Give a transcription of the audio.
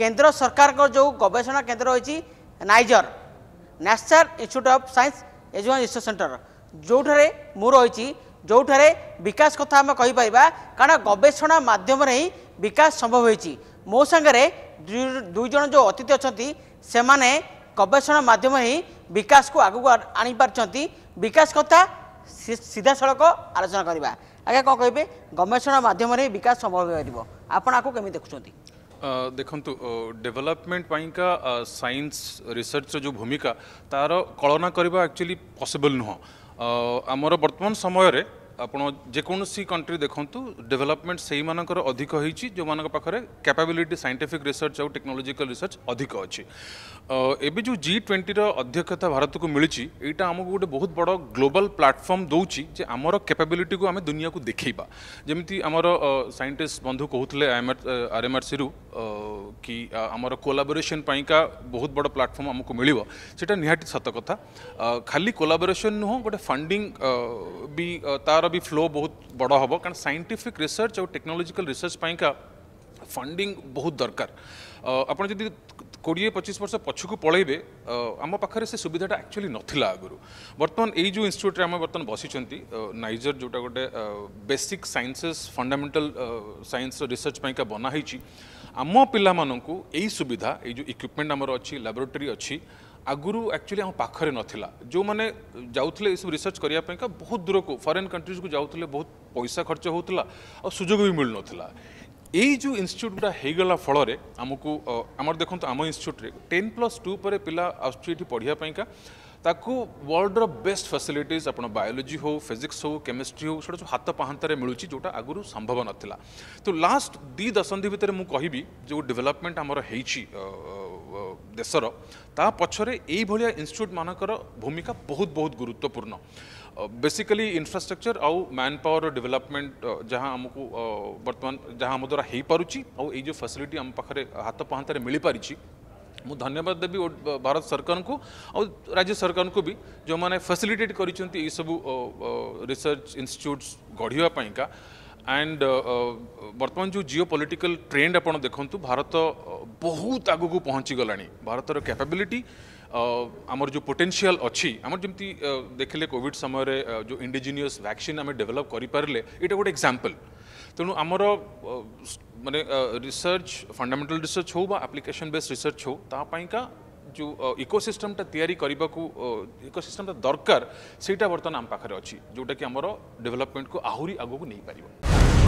কেন্দ্র সরকারক যে গবেষণা কেন্দ্র রয়েছে NISER national institute of science education research centre ଯେଉଁଠାରେ ମୁଁ ରହିଛି ଯେଉଁଠାରେ ବିକାଶ କଥା ଆମେ କହିପାରିବା କାରଣ ଗବେଷଣା ମାଧ୍ୟମରେ ହିଁ ବିକାଶ ସମ୍ଭବ ହୋଇଛି ମୋ ସାଙ୍ଗରେ ଦୁଇ ଜଣ ଯେଉଁ ଅତିଥି ଅଛନ୍ତି ସେମାନେ ଗବେଷଣା ମାଧ୍ୟମରେ ହିଁ ବିକାଶକୁ ଆଗକୁ ଆଣିପାରିଛନ୍ତି ବିକାଶ କଥା ସିଧାସଳଖ ଆଲୋଚନା କରିବା ଆଜ୍ଞା କ'ଣ କହିବେ ଗବେଷଣା ମାଧ୍ୟମରେ ବିକାଶ ସମ୍ଭବ ହୋଇପାରିବ ଆପଣ ଆକୁ କେମିତି ଦେଖୁଛନ୍ତି ଦେଖନ୍ତୁ ଡେଭଲପମେଣ୍ଟ ପାଇଁକା ସାଇନ୍ସ ରିସର୍ଚ୍ଚର ଯେଉଁ ଭୂମିକା ତାର କଳନା କରିବା ଆକ୍ଚୁଆଲି ପସିବଲ୍ ନୁହଁ ଆମର ବର୍ତ୍ତମାନ ସମୟରେ ଆପଣ ଯେକୌଣସି କଣ୍ଟ୍ରି ଦେଖନ୍ତୁ ଡେଭଲପମେଣ୍ଟ ସେଇମାନଙ୍କର ଅଧିକ ହେଇଛି ଯେଉଁମାନଙ୍କ ପାଖରେ କ୍ୟାପାବିଲିଟି ସାଇଣ୍ଟିଫିକ୍ ରିସର୍ଚ୍ଚ ଆଉ ଟେକ୍ନୋଲୋଜିକାଲ ରିସର୍ଚ୍ଚ ଅଧିକ ଅଛି ଏବେ ଯେଉଁ ଜି ଟ୍ୱେଣ୍ଟିର ଅଧ୍ୟକ୍ଷତା ଭାରତକୁ ମିଳିଛି ଏଇଟା ଆମକୁ ଗୋଟେ ବହୁତ ବଡ଼ ଗ୍ଲୋବାଲ୍ ପ୍ଲାଟଫର୍ମ ଦେଉଛି ଯେ ଆମର କ୍ୟାପାବିଲିଟିକୁ ଆମେ ଦୁନିଆକୁ ଦେଖେଇବା ଯେମିତି ଆମର ସାଇଣ୍ଟିଷ୍ଟ ବନ୍ଧୁ କହୁଥିଲେ ଆର୍ଏମ୍ଆର୍ସିରୁ କି ଆମର କୋଲାବୋରେସନ୍ ପାଇଁକା ବହୁତ ବଡ଼ ପ୍ଲାଟଫର୍ମ ଆମକୁ ମିଳିବ ସେଇଟା ନିହାତି ସତ କଥା ଖାଲି କୋଲାବୋରେସନ୍ ନୁହଁ ଗୋଟେ ଫଣ୍ଡିଂ ବି ତା'ର भी फ्लो बहुत बड़ा हम कारण सैंटीफिक रिसर्च और टेक्नोलोजिकल रिसर्च पर फंडिंग बहुत दरकार आपत जब कोड़े पचीस वर्ष पछक पलैबे आम पाखे से सुविधाटा एक्चुअली ना आगू बर्तमान यही जो इन्यूट्रे आम बर्तन बसी नाइजर जोटा गोटे basic sciences fundamental science research पर बनाही आम पिला यही सुविधा ये इक्विपमेंट आमर अच्छी लाबोरेटरी अच्छी ଆଗରୁ ଆକ୍ଚୁଆଲି ଆମ ପାଖରେ ନଥିଲା ଯେଉଁମାନେ ଯାଉଥିଲେ ଏସବୁ ରିସର୍ଚ୍ଚ କରିବା ପାଇଁକା ବହୁତ ଦୂରକୁ ଫରେନ୍ କଣ୍ଟ୍ରିଜକୁ ଯାଉଥିଲେ ବହୁତ ପଇସା ଖର୍ଚ୍ଚ ହେଉଥିଲା ଆଉ ସୁଯୋଗ ବି ମିଳୁନଥିଲା ଏଇ ଯେଉଁ ଇନଷ୍ଟିଚ୍ୟୁଟ୍ ଗୁଡ଼ା ହେଇଗଲା ଫଳରେ ଆମକୁ ଆମର ଦେଖନ୍ତୁ ଆମ ଇନଷ୍ଟିଚ୍ୟୁଟ୍ରେ ଟେନ୍ ପ୍ଲସ୍ ଟୁ ପରେ ପିଲା ଆସୁଛି ଏଠି ପଢ଼ିବା ପାଇଁକା ତାକୁ ୱାର୍ଲଡ଼ର ବେଷ୍ଟ ଫାସିଲିଟିଜ୍ ଆପଣ ବାୟୋଲୋଜି ହେଉ ଫିଜିକ୍ସ ହେଉ କେମିଷ୍ଟ୍ରି ହେଉ ସେଟା ଯେଉଁ ହାତ ପାହାନ୍ତାରେ ମିଳୁଛି ଯେଉଁଟା ଆଗରୁ ସମ୍ଭବ ନଥିଲା ତ ଲାଷ୍ଟ ଦୁଇ ଦଶନ୍ଧି ଭିତରେ ମୁଁ କହିବି ଯେଉଁ ଡେଭଲପମେଣ୍ଟ ଆମର ହେଇଛି ଦେଶର ତା ପଛରେ ଏଇଭଳିଆ ଇନଷ୍ଟିଚ୍ୟୁଟ୍ମାନଙ୍କର ଭୂମିକା ବହୁତ ବହୁତ ଗୁରୁତ୍ୱପୂର୍ଣ୍ଣ ବେସିକାଲି ଇନଫ୍ରାଷ୍ଟ୍ରକ୍ଚର ଆଉ ମ୍ୟାନ୍ ପାୱାର ଡେଭଲପମେଣ୍ଟ ଯାହା ଆମକୁ ବର୍ତ୍ତମାନ ଯାହା ଆମ ଦ୍ୱାରା ହେଇପାରୁଛି ଆଉ ଏଇ ଯେଉଁ ଫାସିଲିଟି ଆମ ପାଖରେ ହାତ ପାହାନ୍ତାରେ ମିଳିପାରିଛି ମୁଁ ଧନ୍ୟବାଦ ଦେବି ଭାରତ ସରକାରଙ୍କୁ ଆଉ ରାଜ୍ୟ ସରକାରଙ୍କୁ ବି ଯେଉଁମାନେ ଫାସିଲିଟେଟ୍ କରିଛନ୍ତି ଏଇସବୁ ରିସର୍ଚ୍ଚ ଇନଷ୍ଟିଚ୍ୟୁଟ୍ସ ଗଢ଼ିବା ପାଇଁକା एंड बर्तमान जो जिओ पलिटिकल ट्रेंड आप देखु भारत बहुत आगक पहुँची गला भारतर कैपेबिलिटी आमर जो पोटेनसीआल अच्छी आम जमी देखिले कोविड समय जो इंडिजिनियस वैक्सीन आम डेभलप करें यहाँ गोटे एक्जामपल तेणु आमर मानने रिसर्च फंडामेटाल रिसर्च हो बा एप्लिकेशन बेस्ड रिसर्च हो तापाई का जो इकोसिस्टम टा तयारी करबा को इकोसिस्टम टा दरकार सेटा वर्तमान आम पाखरे अछि जोटा कि हमरो डेवलपमेंट को आहुरी आगो को नै पारिबो